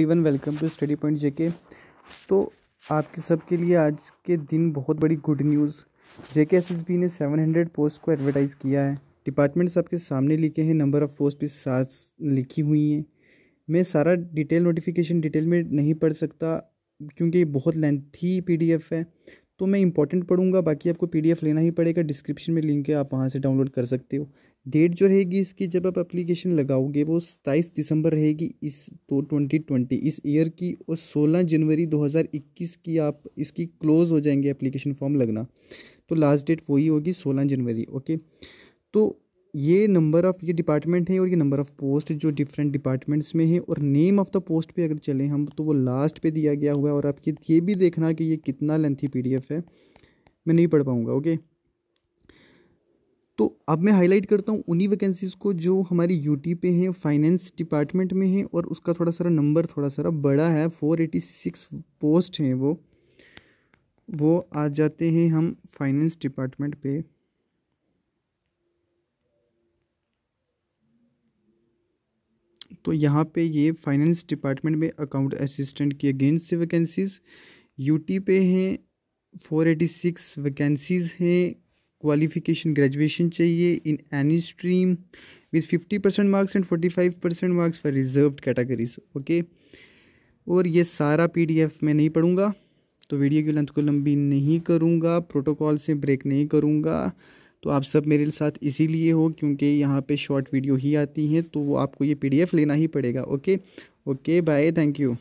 even welcome to study point JK तो आपके सबके लिए आज के दिन बहुत बड़ी गुड न्यूज़ जेके बी ने सेवन हंड्रेड पोस्ट को एडवर्टाइज़ किया है डिपार्टमेंट आपके सामने लिखे हैं नंबर ऑफ़ पोस्ट भी साथ लिखी हुई हैं मैं सारा डिटेल नोटिफिकेशन डिटेल में नहीं पढ़ सकता क्योंकि बहुत लेंथी पी डी एफ है तो मैं इंपॉर्टेंट पढ़ूंगा बाकी आपको पीडीएफ लेना ही पड़ेगा डिस्क्रिप्शन में लिंक है आप वहाँ से डाउनलोड कर सकते हो डेट जो रहेगी इसकी जब आप एप्लीकेशन लगाओगे वो सताईस दिसंबर रहेगी इस तो ट्वेंटी ट्वेंटी इस ईयर की और सोलह जनवरी दो हज़ार इक्कीस की आप इसकी क्लोज़ हो जाएंगे एप्लीकेशन फॉर्म लगना तो लास्ट डेट वही होगी सोलह जनवरी ओके तो ये नंबर ऑफ़ ये डिपार्टमेंट है और ये नंबर ऑफ़ पोस्ट जो डिफरेंट डिपार्टमेंट्स में है और नेम ऑफ़ द पोस्ट पे अगर चलें हम तो वो लास्ट पे दिया गया हुआ है और आपके ये भी देखना कि ये कितना लेंथी पीडीएफ है मैं नहीं पढ़ पाऊँगा ओके तो अब मैं हाईलाइट करता हूँ उन्हीं वैकेंसीज़ को जो हमारी यूटी पे हैं फाइनेंस डिपार्टमेंट में हैं और उसका थोड़ा सारा नंबर थोड़ा सारा बड़ा है फोर एटी सिक्स पोस्ट हैं वो वो आ जाते हैं हम फाइनेंस डिपार्टमेंट पे तो यहाँ पे ये फाइनेंस डिपार्टमेंट में अकाउंट असिस्टेंट की अगेंस्ट वैकेंसीज़ यूटी पे हैं फोर एटी सिक्स वैकेंसीज़ हैं क्वालिफिकेशन ग्रेजुएशन चाहिए in any stream with fifty percent marks and forty five percent marks for reserve categories okay और ये सारा पी डी एफ मैं नहीं पढ़ूँगा तो वीडियो की लेंथ को लंबी नहीं करूँगा प्रोटोकॉल से ब्रेक नहीं करूँगा तो आप सब मेरे साथ इसीलिए हो क्योंकि यहाँ पे शॉर्ट वीडियो ही आती हैं तो वो आपको ये पीडीएफ लेना ही पड़ेगा okay okay bye thank you